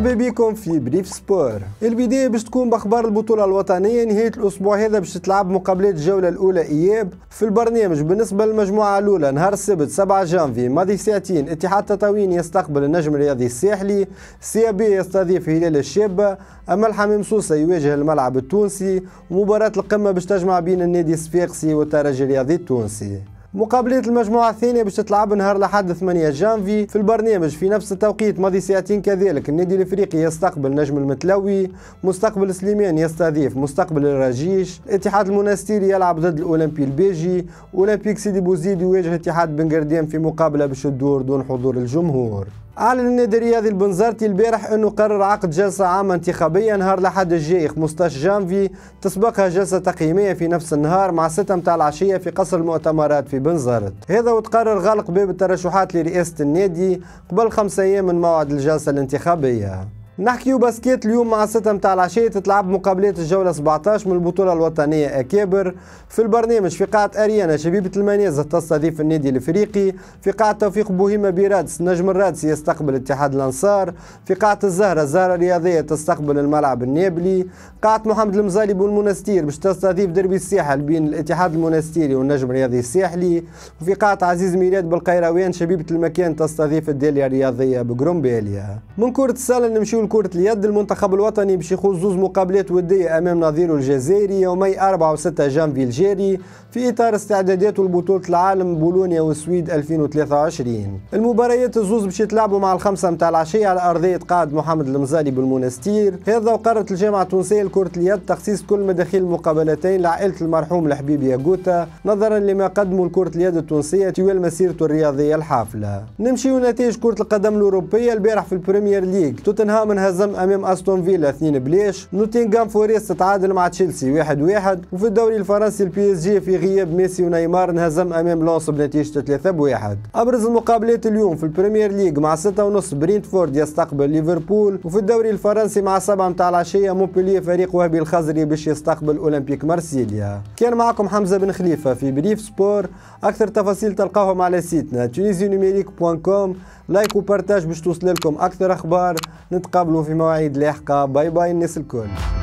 مرحبا بكم في بريف سبور البداية باش تكون بأخبار البطولة الوطنية نهاية الأسبوع هذا باش تلعب مقابلات الجولة الأولى إياب في البرنامج بالنسبة للمجموعة الأولى نهار السبت 7 جانفي ماضي ساعتين اتحاد تطاوين يستقبل النجم الرياضي الساحلي سي إيه بي يستضيف هلال الشابة أما الحمام سوسة يواجه الملعب التونسي ومباراة القمة باش تجمع بين النادي الصفاقسي والترجي الرياضي التونسي مقابلة المجموعة الثانية باش تلعب نهار الأحد 8 جانفي في البرنامج في نفس التوقيت ماضي ساعتين كذلك النادي الإفريقي يستقبل نجم المتلوي مستقبل سليمان يستضيف مستقبل الرجيش اتحاد المنستيري يلعب ضد الأولمبي البيجي أولمبيك سيدي بوزيد يواجه اتحاد بنقردام في مقابلة باش تدور دون حضور الجمهور أعلن النادي الرياضي البنزرتي البارح أنه قرر عقد جلسة عامة انتخابية نهار الأحد الجاي 15 جانفي تسبقها جلسة تقييمية في نفس النهار مع 6 متاع العشية في قصر المؤتمرات في بنزرت هذا وتقرر غلق باب الترشحات لرئاسة النادي قبل خمسة أيام من موعد الجلسة الانتخابية نحكيو باسكيت اليوم مع الستة متاع العشية تتلعب مقابلات الجولة 17 من البطولة الوطنية أكابر في البرنامج في قاعة أريانا شبيبة المنازل تستضيف النادي الإفريقي في قاعة توفيق بوهيمة بيرادس نجم الرادس يستقبل اتحاد الأنصار في قاعة الزهرة الزهرة الرياضية تستقبل الملعب النابلي قاعة محمد المزالي بالمنستير باش تستضيف دربي الساحل بين الاتحاد المنستيري والنجم الرياضي الساحلي وفي قاعة عزيز ميلاد بالقيروان شبيبة المكان تستضيف الدالية الرياضية بقرنباليا من كرة السلة نمشيو كرة اليد المنتخب الوطني باش يخوض زوز مقابلات ودية أمام نظيره الجزائري يومي 4 و6 جانفي الجاري في إطار استعدادات لبطولة العالم بولونيا والسويد 2023 المباريات الزوز باش يتلعبوا مع الخمسة متاع العشية على أرضية قاعد محمد المزالي بالمنستير هذا وقررت الجامعة التونسية لكرة اليد تخصيص كل مداخيل المقابلتين لعائلة المرحوم الحبيب ياغوتا نظرا لما قدموا لكرة اليد التونسية طوال مسيرته الرياضية الحافلة نمشي نتائج كرة القدم الأوروبية البارح في البريمير ليج توتنهام من انهزم امام استون فيلا 2 بليش نوتنغهام فوريست تعادل مع تشيلسي 1-1 واحد واحد. وفي الدوري الفرنسي البي اس جي في غياب ميسي ونيمار انهزم امام لونس بنتيجه 3 1 ابرز المقابلات اليوم في البريمير ليج مع 6 ونص برينتفورد يستقبل ليفربول وفي الدوري الفرنسي مع 7 متاع العشيه مونبلييه فريق وهبي الخزري باش يستقبل اولمبيك مارسيليا كان معكم حمزه بن خليفه في بريف سبور اكثر تفاصيل تلقاهم على سيتنا تونيزي نوميريك بوان كوم لايك وبارتاج باش توصل لكم اكثر اخبار نتقابل نتقابلوا في مواعيد لاحقة باي باي الناس الكل